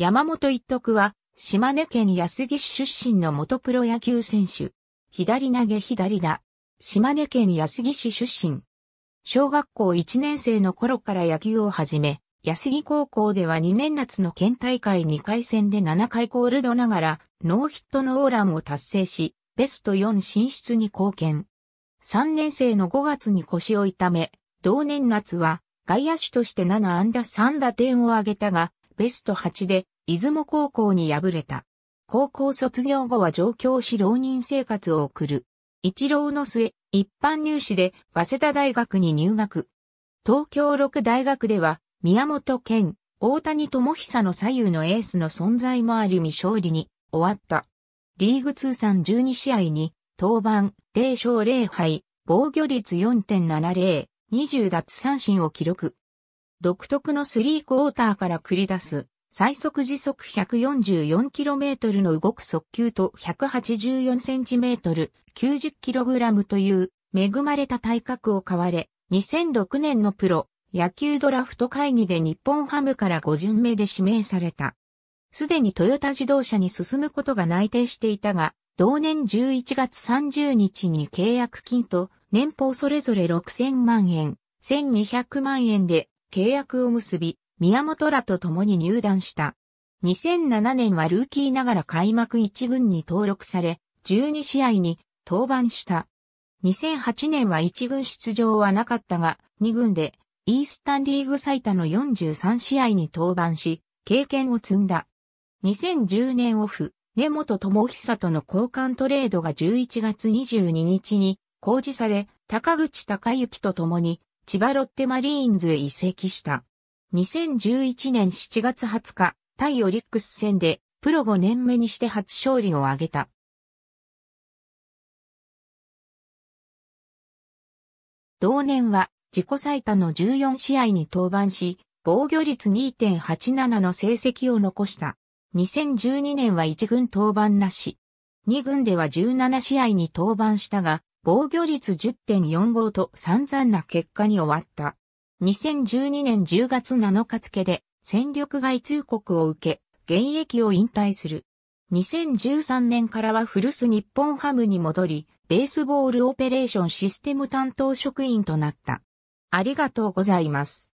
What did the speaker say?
山本一徳は、島根県安木市出身の元プロ野球選手。左投げ左打。島根県安木市出身。小学校1年生の頃から野球を始め、安木高校では2年夏の県大会2回戦で7回コールドながら、ノーヒットノーランを達成し、ベスト4進出に貢献。3年生の5月に腰を痛め、同年夏は外野手として7安打3打点を挙げたが、ベスト8で、出雲高校に敗れた。高校卒業後は上京し浪人生活を送る。一浪の末、一般入試で早稲田大学に入学。東京六大学では、宮本健、大谷智久の左右のエースの存在もあり未勝利に終わった。リーグ通算12試合に、登板、0勝0敗、防御率4.70、20奪三振を記録。独特のスリークォーターから繰り出す、最速時速 144km の動く速球と 184cm、90kg という恵まれた体格を買われ、2006年のプロ野球ドラフト会議で日本ハムから5巡目で指名された。すでにトヨタ自動車に進むことが内定していたが、同年11月30日に契約金と年俸それぞれ6000万円、1200万円で契約を結び、宮本らと共に入団した。2007年はルーキーながら開幕1軍に登録され、12試合に登板した。2008年は1軍出場はなかったが、2軍でイースタンリーグ最多の43試合に登板し、経験を積んだ。2010年オフ、根本智久との交換トレードが11月22日に公示され、高口隆之と共に千葉ロッテマリーンズへ移籍した。2011年7月20日、対オリックス戦で、プロ5年目にして初勝利を挙げた。同年は、自己最多の14試合に登板し、防御率2.87の成績を残した。2012年は1軍登板なし。2軍では17試合に登板したが、防御率10.45と散々な結果に終わった。2012年10月7日付で戦力外通告を受け、現役を引退する。2013年からは古巣日本ハムに戻り、ベースボールオペレーションシステム担当職員となった。ありがとうございます。